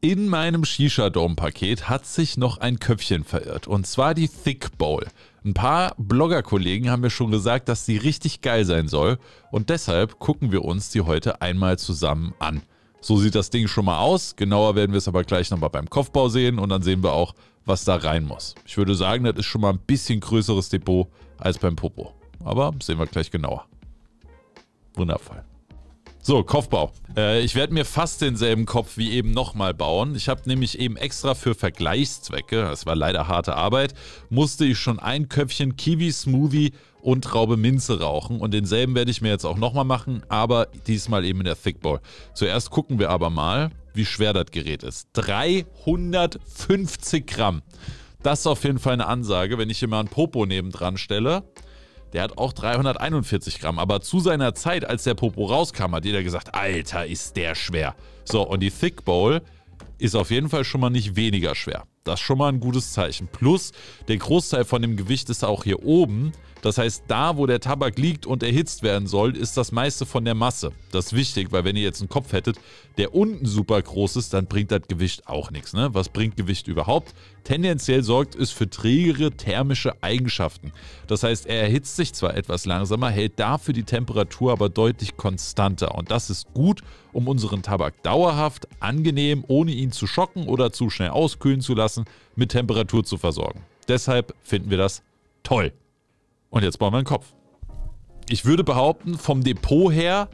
In meinem Shisha-Dome-Paket hat sich noch ein Köpfchen verirrt, und zwar die Thick Bowl. Ein paar Blogger-Kollegen haben mir schon gesagt, dass sie richtig geil sein soll, und deshalb gucken wir uns die heute einmal zusammen an. So sieht das Ding schon mal aus, genauer werden wir es aber gleich nochmal beim Kopfbau sehen und dann sehen wir auch, was da rein muss. Ich würde sagen, das ist schon mal ein bisschen größeres Depot als beim Popo, aber sehen wir gleich genauer. Wundervoll. So, Kopfbau. Äh, ich werde mir fast denselben Kopf wie eben nochmal bauen. Ich habe nämlich eben extra für Vergleichszwecke, das war leider harte Arbeit, musste ich schon ein Köpfchen Kiwi-Smoothie und Raube Minze rauchen. Und denselben werde ich mir jetzt auch nochmal machen, aber diesmal eben in der Thickball. Zuerst gucken wir aber mal, wie schwer das Gerät ist. 350 Gramm. Das ist auf jeden Fall eine Ansage, wenn ich hier mal einen Popo nebendran stelle. Der hat auch 341 Gramm, aber zu seiner Zeit, als der Popo rauskam, hat jeder gesagt, Alter, ist der schwer. So, und die Thick Bowl ist auf jeden Fall schon mal nicht weniger schwer. Das ist schon mal ein gutes Zeichen. Plus, der Großteil von dem Gewicht ist auch hier oben. Das heißt, da, wo der Tabak liegt und erhitzt werden soll, ist das meiste von der Masse. Das ist wichtig, weil wenn ihr jetzt einen Kopf hättet, der unten super groß ist, dann bringt das Gewicht auch nichts. Ne? Was bringt Gewicht überhaupt? Tendenziell sorgt es für trägere thermische Eigenschaften. Das heißt, er erhitzt sich zwar etwas langsamer, hält dafür die Temperatur aber deutlich konstanter. Und das ist gut, um unseren Tabak dauerhaft, angenehm, ohne ihn zu schocken oder zu schnell auskühlen zu lassen, mit Temperatur zu versorgen. Deshalb finden wir das toll. Und jetzt bauen wir einen Kopf. Ich würde behaupten, vom Depot her,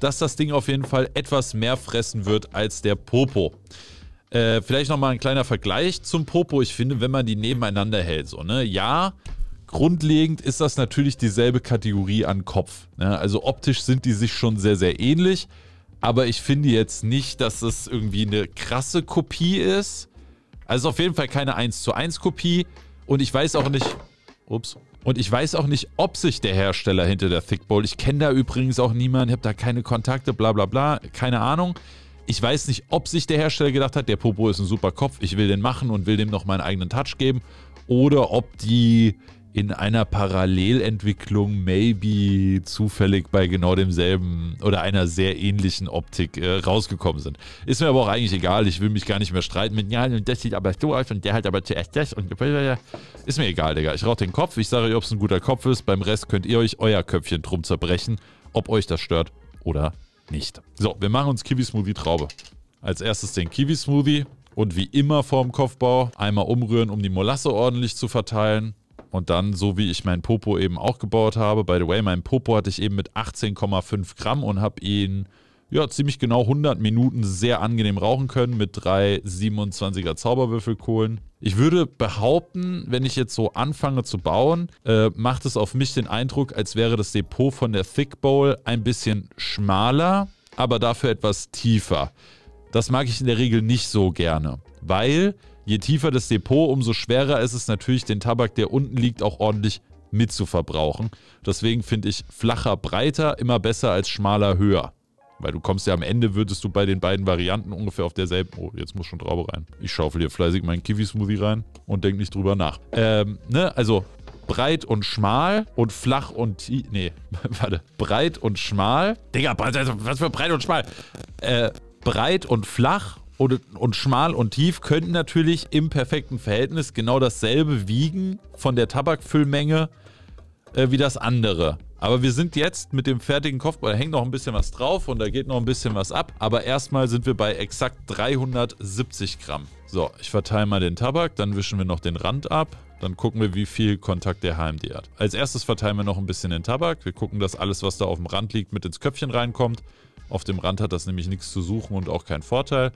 dass das Ding auf jeden Fall etwas mehr fressen wird als der Popo. Äh, vielleicht nochmal ein kleiner Vergleich zum Popo. Ich finde, wenn man die nebeneinander hält, so, ne? Ja, grundlegend ist das natürlich dieselbe Kategorie an Kopf. Ne? Also optisch sind die sich schon sehr, sehr ähnlich. Aber ich finde jetzt nicht, dass es das irgendwie eine krasse Kopie ist. Also auf jeden Fall keine 1 zu 1 Kopie. Und ich weiß auch nicht... Ups. Und ich weiß auch nicht, ob sich der Hersteller hinter der Thick Bowl, ich kenne da übrigens auch niemanden, habe da keine Kontakte, bla bla bla, keine Ahnung. Ich weiß nicht, ob sich der Hersteller gedacht hat, der Popo ist ein super Kopf, ich will den machen und will dem noch meinen eigenen Touch geben. Oder ob die in einer Parallelentwicklung maybe zufällig bei genau demselben oder einer sehr ähnlichen Optik äh, rausgekommen sind. Ist mir aber auch eigentlich egal, ich will mich gar nicht mehr streiten mit, ja, und das sieht aber so aus und der hat aber zuerst das und ist mir egal, Digga. Ich rauche den Kopf, ich sage euch, ob es ein guter Kopf ist, beim Rest könnt ihr euch euer Köpfchen drum zerbrechen, ob euch das stört oder nicht. So, wir machen uns Kiwi-Smoothie Traube. Als erstes den Kiwi-Smoothie und wie immer vorm Kopfbau einmal umrühren, um die Molasse ordentlich zu verteilen. Und dann, so wie ich meinen Popo eben auch gebaut habe, by the way, meinen Popo hatte ich eben mit 18,5 Gramm und habe ihn ja, ziemlich genau 100 Minuten sehr angenehm rauchen können mit drei 27er Zauberwürfelkohlen. Ich würde behaupten, wenn ich jetzt so anfange zu bauen, äh, macht es auf mich den Eindruck, als wäre das Depot von der Thick Bowl ein bisschen schmaler, aber dafür etwas tiefer. Das mag ich in der Regel nicht so gerne, weil Je tiefer das Depot, umso schwerer ist es natürlich, den Tabak, der unten liegt, auch ordentlich mitzuverbrauchen. Deswegen finde ich flacher breiter immer besser als schmaler höher. Weil du kommst ja am Ende, würdest du bei den beiden Varianten ungefähr auf derselben. Oh, jetzt muss schon Traube rein. Ich schaufel hier fleißig meinen Kiwi-Smoothie rein und denk nicht drüber nach. Ähm, ne, also breit und schmal und flach und tief. Nee, warte. Breit und schmal. Digga, was für breit und schmal? Äh, breit und flach und, und schmal und tief könnten natürlich im perfekten Verhältnis genau dasselbe wiegen von der Tabakfüllmenge äh, wie das andere. Aber wir sind jetzt mit dem fertigen Kopfball, da hängt noch ein bisschen was drauf und da geht noch ein bisschen was ab. Aber erstmal sind wir bei exakt 370 Gramm. So, ich verteile mal den Tabak, dann wischen wir noch den Rand ab. Dann gucken wir, wie viel Kontakt der HMD hat. Als erstes verteilen wir noch ein bisschen den Tabak. Wir gucken, dass alles, was da auf dem Rand liegt, mit ins Köpfchen reinkommt. Auf dem Rand hat das nämlich nichts zu suchen und auch keinen Vorteil.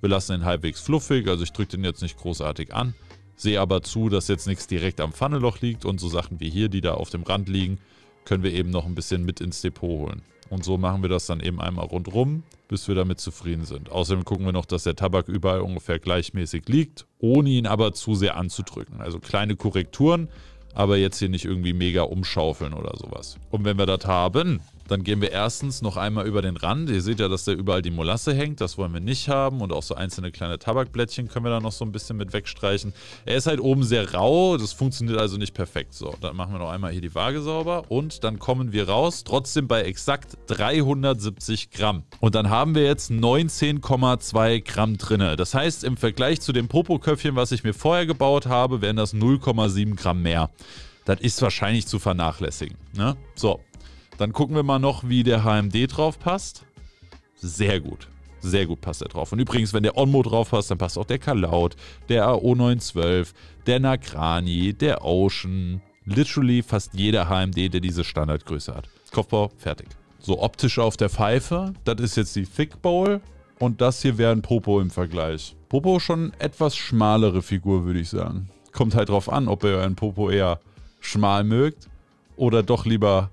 Wir lassen ihn halbwegs fluffig, also ich drücke den jetzt nicht großartig an. Sehe aber zu, dass jetzt nichts direkt am Pfanneloch liegt und so Sachen wie hier, die da auf dem Rand liegen, können wir eben noch ein bisschen mit ins Depot holen. Und so machen wir das dann eben einmal rundrum, bis wir damit zufrieden sind. Außerdem gucken wir noch, dass der Tabak überall ungefähr gleichmäßig liegt, ohne ihn aber zu sehr anzudrücken. Also kleine Korrekturen, aber jetzt hier nicht irgendwie mega umschaufeln oder sowas. Und wenn wir das haben, dann gehen wir erstens noch einmal über den Rand. Ihr seht ja, dass da überall die Molasse hängt. Das wollen wir nicht haben. Und auch so einzelne kleine Tabakblättchen können wir da noch so ein bisschen mit wegstreichen. Er ist halt oben sehr rau. Das funktioniert also nicht perfekt. So, dann machen wir noch einmal hier die Waage sauber. Und dann kommen wir raus. Trotzdem bei exakt 370 Gramm. Und dann haben wir jetzt 19,2 Gramm drin. Das heißt, im Vergleich zu dem Popoköpfchen, was ich mir vorher gebaut habe, wären das 0,7 Gramm mehr. Das ist wahrscheinlich zu vernachlässigen. Ne? So, dann gucken wir mal noch, wie der HMD drauf passt. Sehr gut. Sehr gut passt er drauf. Und übrigens, wenn der Onmo drauf passt, dann passt auch der Kalaut, der AO912, der Nakrani, der Ocean. Literally fast jeder HMD, der diese Standardgröße hat. Kopfbau, fertig. So optisch auf der Pfeife. Das ist jetzt die Thick Bowl. Und das hier wäre ein Popo im Vergleich. Popo schon etwas schmalere Figur, würde ich sagen. Kommt halt drauf an, ob ihr euren Popo eher schmal mögt oder doch lieber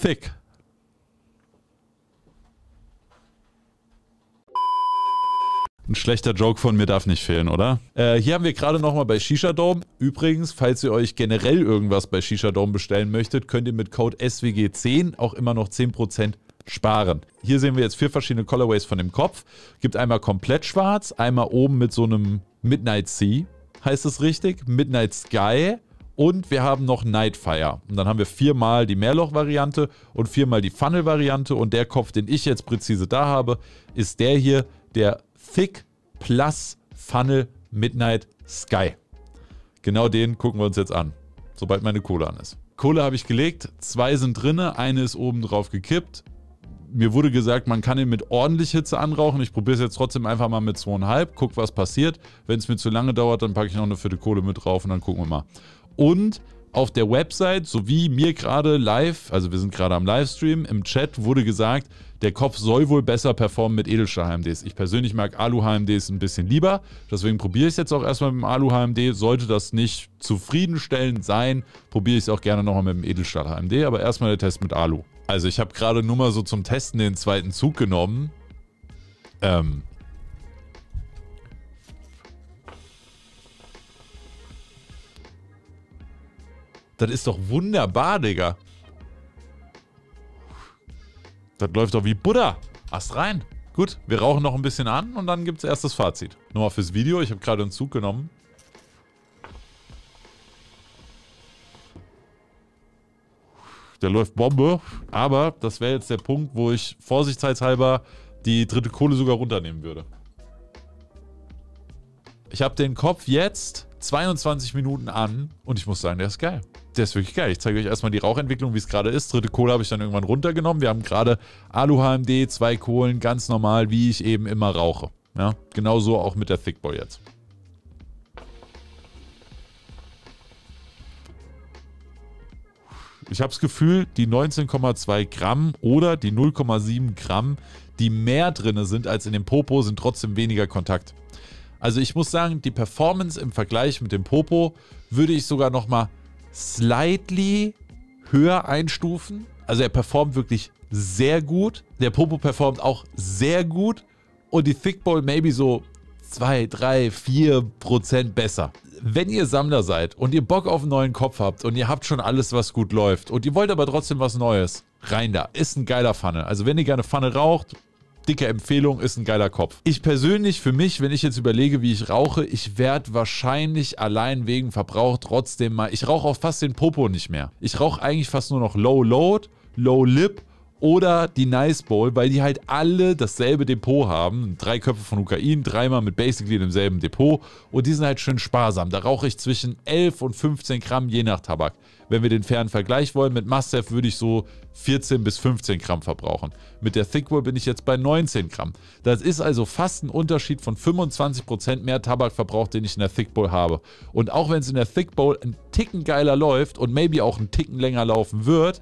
Thick. Ein schlechter Joke von mir darf nicht fehlen, oder? Äh, hier haben wir gerade nochmal bei Shisha Dome. Übrigens, falls ihr euch generell irgendwas bei Shisha Dome bestellen möchtet, könnt ihr mit Code SWG10 auch immer noch 10% sparen. Hier sehen wir jetzt vier verschiedene Colorways von dem Kopf. Gibt einmal komplett schwarz, einmal oben mit so einem Midnight Sea, heißt es richtig, Midnight Sky, und wir haben noch Nightfire. Und dann haben wir viermal die Mehrloch-Variante und viermal die Funnel-Variante. Und der Kopf, den ich jetzt präzise da habe, ist der hier, der Thick Plus Funnel Midnight Sky. Genau den gucken wir uns jetzt an, sobald meine Kohle an ist. Kohle habe ich gelegt, zwei sind drinne, eine ist oben drauf gekippt. Mir wurde gesagt, man kann ihn mit ordentlich Hitze anrauchen. Ich probiere es jetzt trotzdem einfach mal mit zweieinhalb, guck, was passiert. Wenn es mir zu lange dauert, dann packe ich noch eine Viertel Kohle mit drauf und dann gucken wir mal. Und auf der Website sowie mir gerade live, also wir sind gerade am Livestream, im Chat wurde gesagt, der Kopf soll wohl besser performen mit Edelstahl-HMDs. Ich persönlich mag Alu-HMDs ein bisschen lieber, deswegen probiere ich es jetzt auch erstmal mit dem Alu-HMD. Sollte das nicht zufriedenstellend sein, probiere ich es auch gerne nochmal mit dem Edelstahl-HMD, aber erstmal der Test mit Alu. Also ich habe gerade nur mal so zum Testen den zweiten Zug genommen. Ähm, Das ist doch wunderbar, Digga. Das läuft doch wie Buddha. Ast rein. Gut, wir rauchen noch ein bisschen an und dann gibt es erst das Fazit. Nur mal fürs Video, ich habe gerade einen Zug genommen. Der läuft Bombe, aber das wäre jetzt der Punkt, wo ich vorsichtshalber die dritte Kohle sogar runternehmen würde. Ich habe den Kopf jetzt 22 Minuten an und ich muss sagen, der ist geil. Der ist wirklich geil. Ich zeige euch erstmal die Rauchentwicklung, wie es gerade ist. Dritte Kohle habe ich dann irgendwann runtergenommen. Wir haben gerade Alu-HMD, zwei Kohlen, ganz normal, wie ich eben immer rauche. Ja, genauso auch mit der Thickboy jetzt. Ich habe das Gefühl, die 19,2 Gramm oder die 0,7 Gramm, die mehr drin sind als in dem Popo, sind trotzdem weniger Kontakt. Also ich muss sagen, die Performance im Vergleich mit dem Popo würde ich sogar nochmal slightly höher einstufen. Also er performt wirklich sehr gut. Der Popo performt auch sehr gut. Und die Thickball maybe so 2, 3, 4 Prozent besser. Wenn ihr Sammler seid und ihr Bock auf einen neuen Kopf habt und ihr habt schon alles, was gut läuft und ihr wollt aber trotzdem was Neues, rein da. Ist ein geiler Pfanne. Also wenn ihr gerne Pfanne raucht, dicke Empfehlung, ist ein geiler Kopf. Ich persönlich, für mich, wenn ich jetzt überlege, wie ich rauche, ich werde wahrscheinlich allein wegen Verbrauch trotzdem mal, ich rauche auch fast den Popo nicht mehr. Ich rauche eigentlich fast nur noch Low Load, Low Lip oder die Nice Bowl, weil die halt alle dasselbe Depot haben. Drei Köpfe von Ukraine, dreimal mit basically demselben Depot. Und die sind halt schön sparsam. Da rauche ich zwischen 11 und 15 Gramm je nach Tabak. Wenn wir den fairen Vergleich wollen, mit Mustaf würde ich so 14 bis 15 Gramm verbrauchen. Mit der Thick Thickwood bin ich jetzt bei 19 Gramm. Das ist also fast ein Unterschied von 25% mehr Tabakverbrauch, den ich in der Thick Bowl habe. Und auch wenn es in der Thick Bowl ein Ticken geiler läuft und maybe auch ein Ticken länger laufen wird,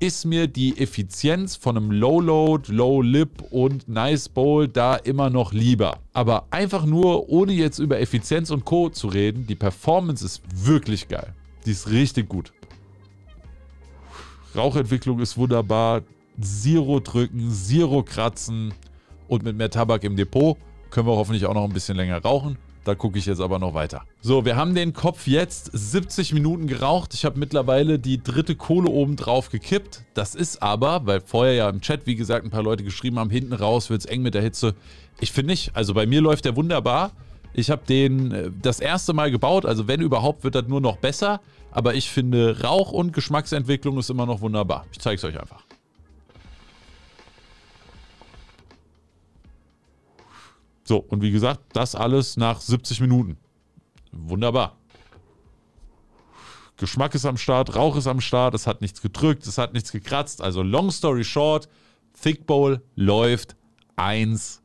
ist mir die Effizienz von einem Low Load, Low Lip und Nice Bowl da immer noch lieber. Aber einfach nur, ohne jetzt über Effizienz und Co. zu reden, die Performance ist wirklich geil. Die ist richtig gut. Rauchentwicklung ist wunderbar. Zero drücken, Zero kratzen und mit mehr Tabak im Depot können wir hoffentlich auch noch ein bisschen länger rauchen. Da gucke ich jetzt aber noch weiter. So, wir haben den Kopf jetzt 70 Minuten geraucht. Ich habe mittlerweile die dritte Kohle oben drauf gekippt. Das ist aber, weil vorher ja im Chat, wie gesagt, ein paar Leute geschrieben haben, hinten raus wird es eng mit der Hitze. Ich finde nicht. Also bei mir läuft der wunderbar. Ich habe den äh, das erste Mal gebaut. Also wenn überhaupt, wird das nur noch besser. Aber ich finde, Rauch und Geschmacksentwicklung ist immer noch wunderbar. Ich zeige es euch einfach. So, und wie gesagt, das alles nach 70 Minuten. Wunderbar. Geschmack ist am Start, Rauch ist am Start, es hat nichts gedrückt, es hat nichts gekratzt. Also long story short, Thick Bowl läuft 1A.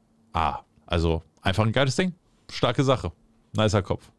Also einfach ein geiles Ding. Starke Sache. Nicer Kopf.